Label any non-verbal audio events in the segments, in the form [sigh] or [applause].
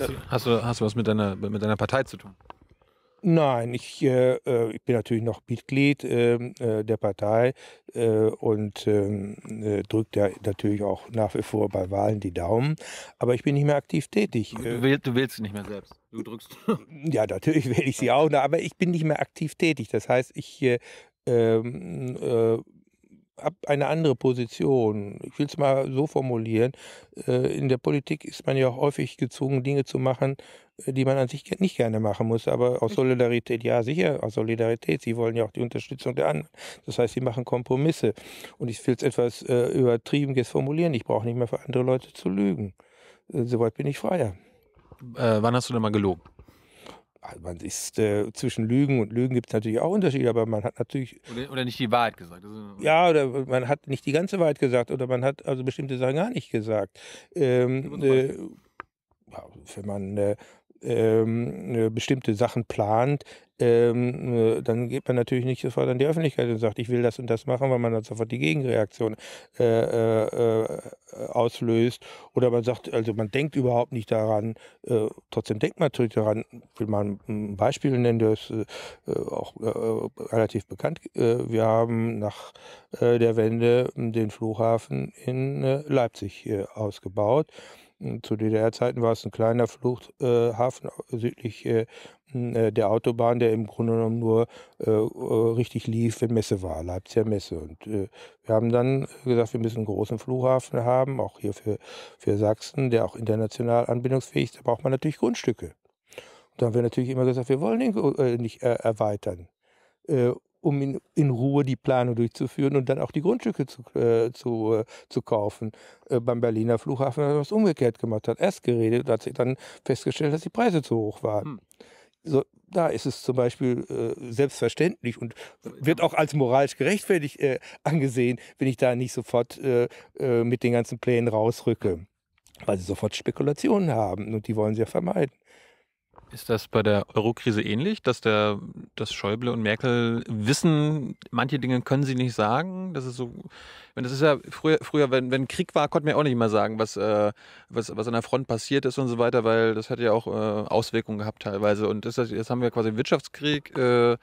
Äh, hast du, hast du was mit deiner, mit deiner Partei zu tun? Nein, ich, äh, äh ich bin natürlich noch Mitglied ähm, äh, der Partei äh, und ähm, äh, drückt ja natürlich auch nach wie vor bei Wahlen die Daumen, aber ich bin nicht mehr aktiv tätig. Du äh. wählst, du wählst nicht mehr selbst. Du drückst. [laughs] ja, natürlich wähle ich sie auch, aber ich bin nicht mehr aktiv tätig. Das heißt, ich ähm, äh, habe eine andere Position. Ich will es mal so formulieren. Äh, in der Politik ist man ja auch häufig gezwungen, Dinge zu machen, äh, die man an sich nicht gerne machen muss. Aber aus Solidarität, ja sicher, aus Solidarität. Sie wollen ja auch die Unterstützung der anderen. Das heißt, sie machen Kompromisse. Und ich will es etwas äh, übertrieben jetzt formulieren. Ich brauche nicht mehr für andere Leute zu lügen. Soweit bin ich freier. Äh, wann hast du denn mal gelogen? Also man ist äh, zwischen Lügen und Lügen gibt es natürlich auch Unterschiede, aber man hat natürlich. Oder, oder nicht die Wahrheit gesagt. Also, ja, oder man hat nicht die ganze Wahrheit gesagt oder man hat also bestimmte Sachen gar nicht gesagt. Ähm, äh, ja, wenn man äh, ähm, äh, bestimmte Sachen plant, ähm, äh, dann geht man natürlich nicht sofort an die Öffentlichkeit und sagt, ich will das und das machen, weil man dann sofort die Gegenreaktion äh, äh, äh auslöst. Oder man sagt, also man denkt überhaupt nicht daran, äh, trotzdem denkt man natürlich daran, ich will mal ein Beispiel nennen, das ist auch relativ bekannt. wir haben nach der Wende den Flughafen in Leipzig ausgebaut. Zu DDR-Zeiten war es ein kleiner Fluchthafen äh, südlich äh, äh, der Autobahn, der im Grunde genommen nur richtig lief, wenn Messe war, Leipziger Messe. Und wir haben dann gesagt, wir müssen einen großen Flughafen haben, auch hier für, für Sachsen, der auch international anbindungsfähig ist. Da braucht man natürlich Grundstücke. Und da haben wir natürlich immer gesagt, wir wollen ihn nicht erweitern um in, in, Ruhe die Planung durchzuführen und dann auch die Grundstücke zu, äh, zu, äh, zu kaufen. Äh, beim Berliner Flughafen hat man es umgekehrt gemacht, hat erst geredet und hat sich dann festgestellt, dass die Preise zu hoch waren. Hm. So, da ist es zum Beispiel äh, selbstverständlich und wird auch als moralisch gerechtfertigt äh, angesehen, wenn ich da nicht sofort äh, äh mit den ganzen Plänen rausrücke, weil sie sofort Spekulationen haben und die wollen sie ja vermeiden. Ist das bei der Eurokrise ähnlich, dass der, dass Schäuble und Merkel wissen, manche Dinge können sie nicht sagen? Das ist so, wenn das ist ja früher, früher wenn, wenn Krieg war, konnten wir auch nicht mal sagen, was, äh, was, was an der Front passiert ist und so weiter, weil das hat ja auch äh, Auswirkungen gehabt teilweise. Und das, jetzt haben wir quasi einen Wirtschaftskrieg. Äh,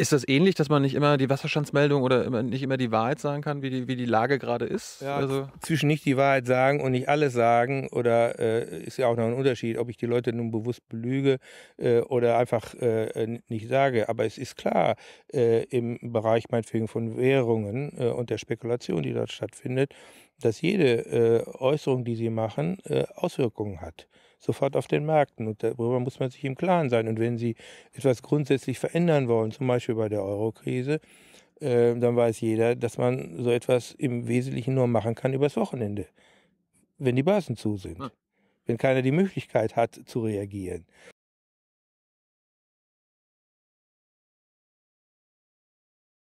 ist das ähnlich, dass man nicht immer die Wasserstandsmeldung oder immer, nicht immer die Wahrheit sagen kann, wie die, wie die Lage gerade ist? Ja, also zwischen nicht die Wahrheit sagen und nicht alles sagen oder äh, ist ja auch noch ein Unterschied, ob ich die Leute nun bewusst belüge äh, oder einfach äh, nicht sage. Aber es ist klar, äh, im Bereich meinetwegen von Währungen äh, und der Spekulation, die dort stattfindet, dass jede äh, Äußerung, die sie machen, Auswirkungen hat sofort auf den Märkten. Und darüber muss man sich im Klaren sein. Und wenn Sie etwas grundsätzlich verändern wollen, zum Beispiel bei der Euro-Krise, äh, dann weiß jeder, dass man so etwas im Wesentlichen nur machen kann übers Wochenende, wenn die Börsen zu sind. Hm. Wenn keiner die Möglichkeit hat zu reagieren.